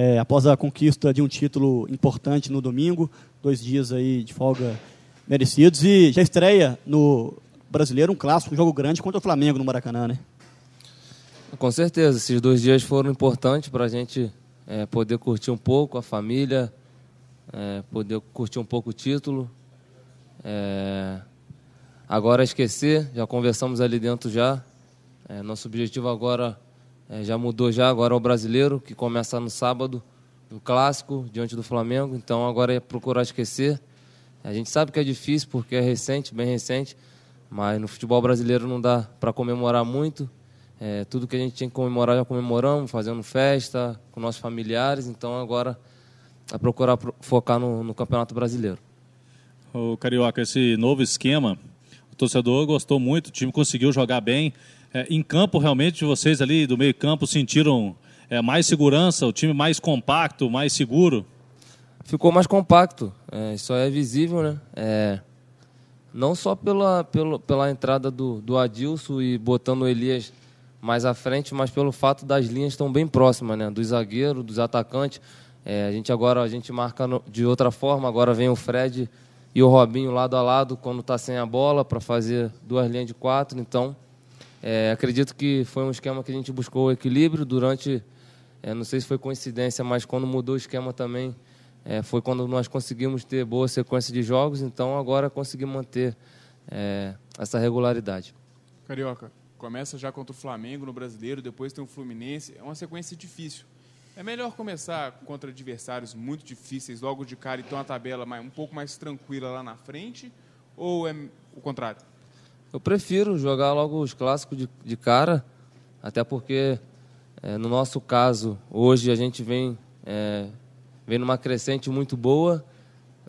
é, após a conquista de um título importante no domingo, dois dias aí de folga merecidos, e já estreia no Brasileiro um clássico, um jogo grande contra o Flamengo no Maracanã, né? Com certeza, esses dois dias foram importantes para a gente é, poder curtir um pouco a família, é, poder curtir um pouco o título. É, agora esquecer, já conversamos ali dentro já. É, nosso objetivo agora é, já mudou já, agora é o brasileiro, que começa no sábado, no clássico diante do Flamengo. Então agora é procurar esquecer. A gente sabe que é difícil porque é recente, bem recente, mas no futebol brasileiro não dá para comemorar muito. É, tudo que a gente tinha que comemorar já comemoramos, fazendo festa com nossos familiares. Então agora é procurar focar no, no Campeonato Brasileiro. O Carioca, esse novo esquema, o torcedor gostou muito, o time conseguiu jogar bem. É, em campo, realmente, vocês ali do meio campo sentiram é, mais segurança, o time mais compacto, mais seguro? Ficou mais compacto, é, isso é visível, né? É, não só pela, pela, pela entrada do, do Adilson e botando o Elias mais à frente, mas pelo fato das linhas estão bem próximas, né? Dos zagueiros, dos atacantes. É, a gente agora a gente marca no, de outra forma, agora vem o Fred e o Robinho lado a lado quando está sem a bola para fazer duas linhas de quatro, então é, acredito que foi um esquema que a gente buscou o equilíbrio durante, é, não sei se foi coincidência, mas quando mudou o esquema também, é, foi quando nós conseguimos ter boa sequência de jogos, então agora conseguimos manter é, essa regularidade. Carioca, começa já contra o Flamengo no Brasileiro, depois tem o Fluminense, é uma sequência difícil. É melhor começar contra adversários muito difíceis logo de cara e ter uma tabela mais, um pouco mais tranquila lá na frente? Ou é o contrário? Eu prefiro jogar logo os clássicos de, de cara, até porque é, no nosso caso, hoje a gente vem, é, vem numa crescente muito boa,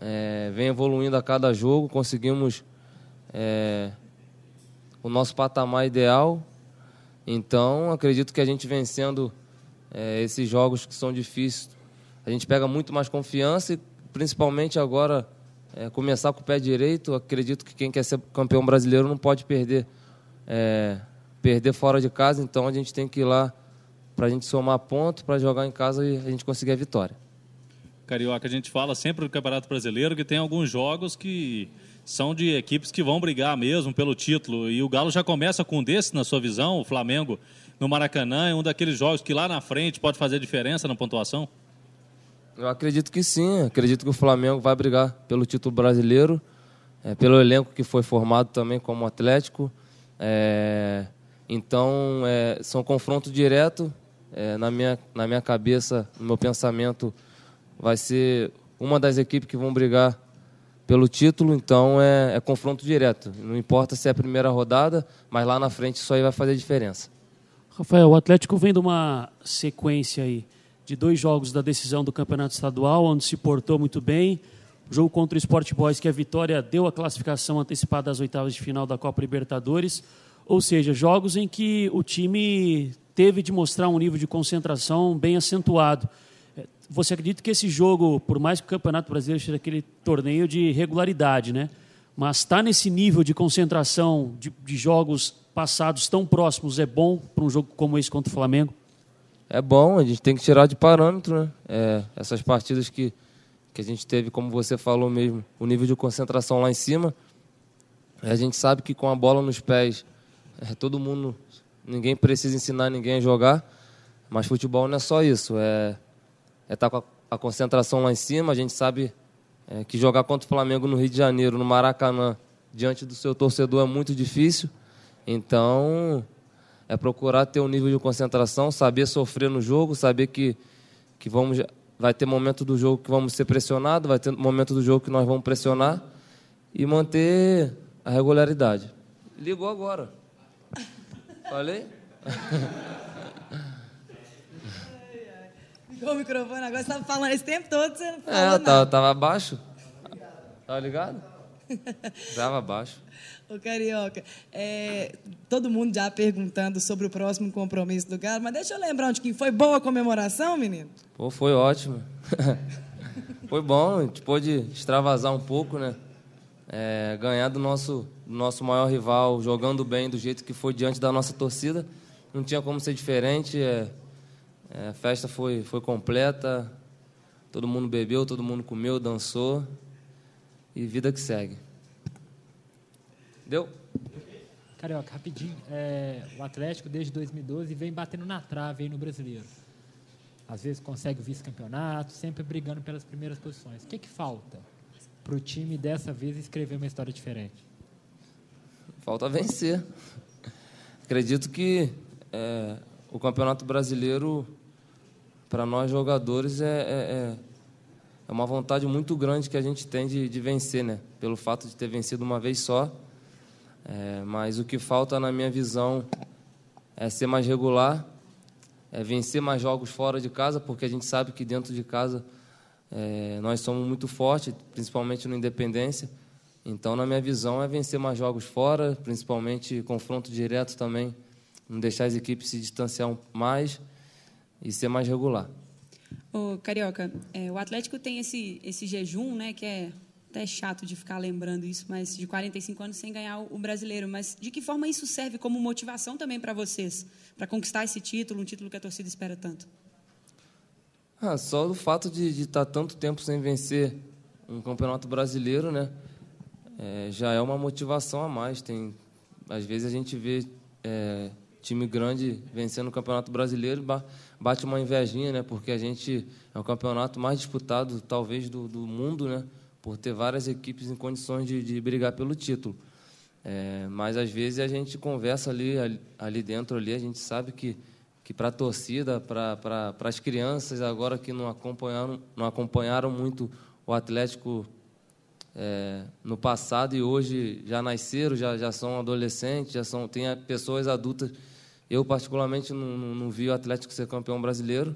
é, vem evoluindo a cada jogo, conseguimos o nosso patamar ideal. Então, acredito que a gente vencendo esses jogos que são difíceis, a gente pega muito mais confiança e principalmente agora é, começar com o pé direito, acredito que quem quer ser campeão brasileiro não pode perder. É, perder fora de casa, então a gente tem que ir lá para a gente somar ponto, para jogar em casa e a gente conseguir a vitória. Carioca, a gente fala sempre do Campeonato Brasileiro que tem alguns jogos que são de equipes que vão brigar mesmo pelo título. E o Galo já começa com um desse, na sua visão, o Flamengo no Maracanã, é um daqueles jogos que lá na frente pode fazer diferença na pontuação? Eu acredito que sim. Acredito que o Flamengo vai brigar pelo título brasileiro, é, pelo elenco que foi formado também como Atlético. É, então, é, são confronto direto. É, na, minha, na minha cabeça, no meu pensamento, vai ser uma das equipes que vão brigar pelo título, então é, é, confronto direto. Não importa se é a primeira rodada, mas lá na frente isso aí vai fazer diferença. Rafael, o Atlético vem de uma sequência aí de dois jogos da decisão do Campeonato Estadual, onde se portou muito bem. O jogo contra o Sport Boys, que a vitória deu a classificação antecipada às oitavas de final da Copa Libertadores. Ou seja, jogos em que o time teve de mostrar um nível de concentração bem acentuado. É, você acredita que esse jogo, por mais que o Campeonato Brasileiro seja aquele torneio de regularidade, né? mas está nesse nível de concentração de, de jogos passados tão próximos é bom para um jogo como esse contra o Flamengo? é bom, a gente tem que tirar de parâmetro, né? É, essas partidas que, que a gente teve, como você falou mesmo, o nível de concentração lá em cima. A gente sabe que com a bola nos pés, é, todo mundo, ninguém precisa ensinar ninguém a jogar, mas futebol não é só isso, é estar é tá com a, a, concentração lá em cima. A gente sabe é, que jogar contra o Flamengo no Rio de Janeiro, no Maracanã, diante do seu torcedor é muito difícil. Então, é procurar ter um nível de concentração, saber sofrer no jogo, saber que, que vamos, vai ter momento do jogo que vamos ser pressionados, vai ter momento do jogo que nós vamos pressionar e manter a regularidade. Ligou agora. Falei? Ligou o microfone agora, você estava falando esse tempo todo, você não é, falou É, eu tava, tava Tá ligado? Dava baixo. Ô, Carioca, é, todo mundo já perguntando sobre o próximo compromisso do Galo, mas deixa eu lembrar onde que foi boa a comemoração, menino? Pô, foi ótimo. foi bom, a gente pôde extravasar um pouco, né? É, ganhar do nosso, do nosso maior rival, jogando bem do jeito que foi diante da nossa torcida. Não tinha como ser diferente. É, é a festa foi, foi completa, todo mundo bebeu, todo mundo comeu, dançou e vida que segue. Deu? Carioca, rapidinho. É, o Atlético, desde 2012, vem batendo na trave aí no brasileiro. Às vezes consegue o vice-campeonato, sempre brigando pelas primeiras posições. O que, é que falta para o time dessa vez escrever uma história diferente? Falta vencer. Acredito que é, o Campeonato Brasileiro, para nós jogadores, é, é, é é uma vontade muito grande que a gente tem de, de vencer, né? Pelo fato de ter vencido uma vez só. É, mas o que falta, na minha visão, é ser mais regular, é vencer mais jogos fora de casa, porque a gente sabe que dentro de casa é, nós somos muito fortes, principalmente no Independência. Então, na minha visão, é vencer mais jogos fora, principalmente confronto direto também, não deixar as equipes se distanciar mais e ser mais regular. Ô, Carioca, é, o Atlético tem esse, esse jejum, né, que é até chato de ficar lembrando isso, mas de 45 anos sem ganhar o brasileiro. Mas de que forma isso serve como motivação também para vocês, para conquistar esse título, um título que a torcida espera tanto? Ah, só o fato de, de estar tá tanto tempo sem vencer um campeonato brasileiro, né, é, já é uma motivação a mais. Tem, às vezes a gente vê é, time grande vencendo o Campeonato Brasileiro bate uma invejinha, né? Porque a gente é o campeonato mais disputado, talvez, do, do mundo, né? Por ter várias equipes em condições de, de brigar pelo título. É, mas às vezes a gente conversa ali, ali, dentro, ali, a gente sabe que, que para a torcida, para pra as crianças agora que não acompanharam, não acompanharam muito o Atlético é, no passado e hoje já nasceram, já, já são adolescentes, já são tem pessoas adultas. Eu, particularmente, não, não, não vi o Atlético ser campeão brasileiro.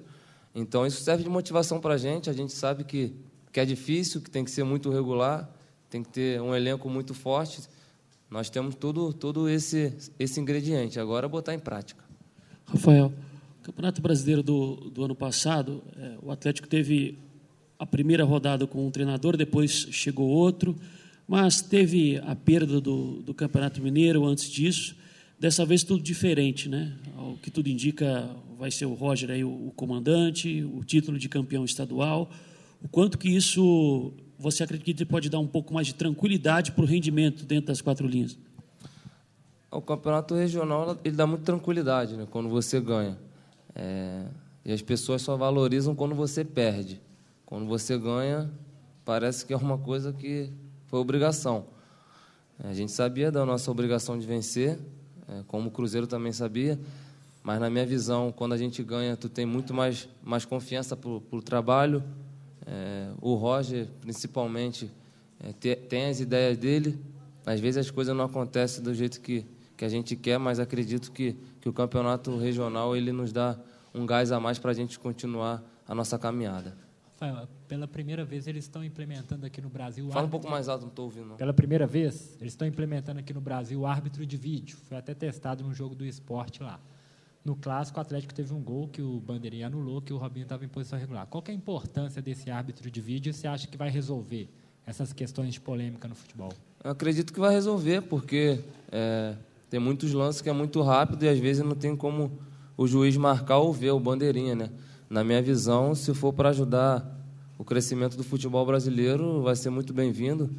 Então, isso serve de motivação para a gente. A gente sabe que, que é difícil, que tem que ser muito regular, tem que ter um elenco muito forte. Nós temos todo, todo esse, esse ingrediente. Agora, botar em prática. Rafael, Campeonato Brasileiro do, do ano passado, é, o Atlético teve a primeira rodada com um treinador, depois chegou outro, mas teve a perda do, do Campeonato Mineiro antes disso. Dessa vez tudo diferente, né? O que tudo indica vai ser o Roger aí o, o comandante, o título de campeão estadual. O quanto que isso você acredita que pode dar um pouco mais de tranquilidade para o rendimento dentro das quatro linhas? O campeonato regional ele dá muita tranquilidade, né? Quando você ganha, é... e as pessoas só valorizam quando você perde. Quando você ganha, parece que é uma coisa que foi obrigação. A gente sabia da nossa obrigação de vencer, é, como o Cruzeiro também sabia, mas na minha visão, quando a gente ganha, tu tem muito mais, mais confiança para o trabalho. É, o Roger, principalmente, é, te, tem as ideias dele. Às vezes as coisas não acontecem do jeito que, que a gente quer, mas acredito que, que o campeonato regional ele nos dá um gás a mais para a gente continuar a nossa caminhada. Rafael, pela primeira vez eles estão implementando aqui no Brasil. Fala árbitro, um pouco mais alto, não estou ouvindo. Não. Pela primeira vez, eles estão implementando aqui no Brasil o árbitro de vídeo. Foi até testado num jogo do esporte lá. No clássico, o Atlético teve um gol que o Bandeirinha anulou, que o Robinho estava em posição regular. Qual é a importância desse árbitro de vídeo? Você acha que vai resolver essas questões de polêmica no futebol? Eu acredito que vai resolver, porque é, tem muitos lances que é muito rápido e às vezes não tem como o juiz marcar ou ver o Bandeirinha, né? na minha visão, se for para ajudar o crescimento do futebol brasileiro, vai ser muito bem-vindo.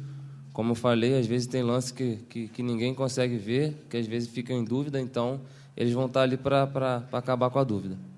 Como eu falei, às vezes tem lance que, que, que, ninguém consegue ver, que às vezes fica em dúvida, então eles vão estar tá ali para acabar com a dúvida.